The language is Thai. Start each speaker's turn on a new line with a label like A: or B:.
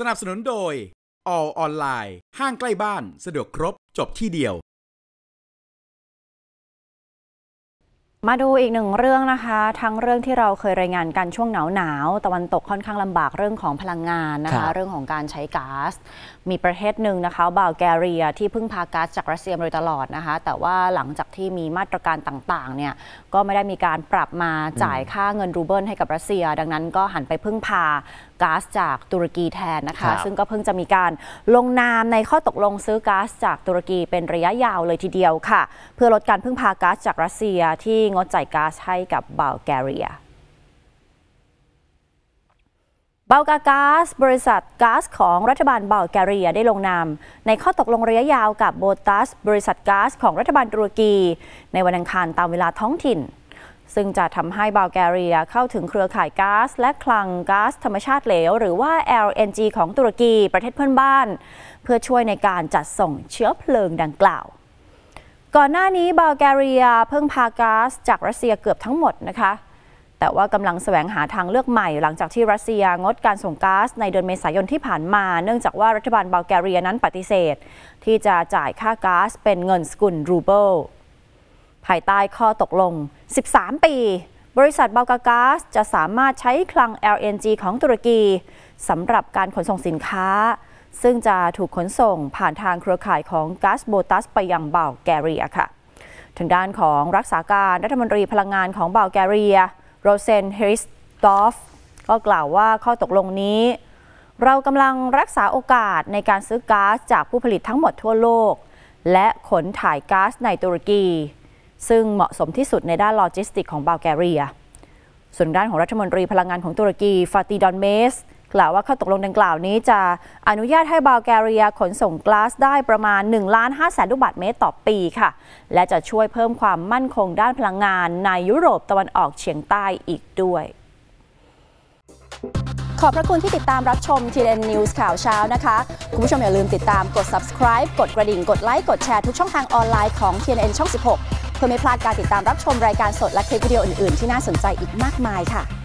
A: สนับสนุนโดย All ออนไลน์ห้างใกล้บ้าน สะดวกครบจบที่เดียวมาดูอีกหนึ่งเรื่องนะคะ ทั้งเรื่องที่เราเคยรายงานกันช่วงหนาวหนาวตะวันตกค่อนข้างลำบากเรื่องของพลังงานนะคะเรื่องของการใช้ก๊าซมีประเทศหนึ่งนะคะบัลแกเรียที่พึ่งพาก๊าซจากรัสเซียโดยตลอดนะคะแต่ว่าหลังจากที่มีมาตรการต่างๆเนี่ยก็ไม่ได้มีการปรับมาจ่ายค่าเงินรูเบิลให้กับรัสเซีย ดังนั้นก็หันไปพึ่งพาก๊าซจากตุรกีแทนนะคะ ซึ่งก็เพิ่งจะมีการลงนามในข้อตกลงซื้อก๊าซจากตุรกีเป็นระยะยาวเลยทีเดียวค่ะ เพื่อลดการพึ่งพาก๊าซจากรัสเซียที่งดจ่ายก๊าซให้กับบัลแกเรียบัลกาก๊าซบริษัทก๊าซของรัฐบาลบัลแกเรียได้ลงนามในข้อตกลงระยะยาวกับโบตัสบริษัทก๊าซของรัฐบาลตุรกี ในวันอังคารตามเวลาท้องถิ่น ซึ่งจะทำให้บัลแกเรีย เข้าถึงเครือข่ายก๊าซและคลังก๊าซธรรมชาติเหลว หรือว่า LNG ของตุรกีประเทศเพื่อนบ้าน เพื่อช่วยในการจัดส่งเชื้อเพลิงดังกล่าวก่อนหน้านี้บาลแกเรียเพิ่งพาก๊าซจากรัสเซียเกือบทั้งหมดนะคะ แต่ว่ากำลังแสวงหาทางเลือกใหม่ หลังจากที่รัสเซียงดการส่งก๊าซในเดือนเมษายนที่ผ่านมา เนื่องจากว่ารัฐบาลบาลแกเรียนั้นปฏิเสธ ที่จะจ่ายค่าก๊าซเป็นเงินสกุลรูเบิล ภายใต้ข้อตกลง 13 ปี บริษัทบาลกาก๊าซจะสามารถใช้คลัง LNG ของตุรกีสำหรับการขนส่งสินค้าซึ่งจะถูกขนส่งผ่านทางเครือข่ายของก๊าซโบตัสไปยังเบลแกเรียค่ะ ทางด้านของรักษาการรัฐมนตรีพลังงานของเบลแกเรียโรเซนเฮริสตอฟก็กล่าวว่าข้อตกลงนี้ เรากำลังรักษาโอกาสในการซื้อก๊าซจากผู้ผลิตทั้งหมดทั่วโลก และขนถ่ายก๊าซในตุรกี ซึ่งเหมาะสมที่สุดในด้านโลจิสติกของเบลแกเรีย ส่วนด้านของรัฐมนตรีพลังงานของตุรกีฟาติดอนเมสล่าวว่าข้อตกลงดังกล่าวนี้จะอนุญาตให้บัลแกเรีย ขนส่งก๊าซได้ประมาณ1ล้าน5แสนลูกบาศก์เมตรต่อปีค่ะ และจะช่วยเพิ่มความมั่นคงด้านพลังงานในยุโรปตะวันออกเฉียงใต้อีกด้วย ขอบพระคุณที่ติดตามรับชมที t นิวส์ข่าวเช้านะคะคุณผู้ชมอย่าลืมติดตามกด subscribe กดกระดิ่งกดไลค์กดแชร์ทุกช่องทางออนไลน์ของ TNN ช่อง16เพื่อไม่พลาดการติดตามรับชมรายการสดและคลิปวิดีโออื่นๆที่น่าสนใจอีกมากมายค่ะ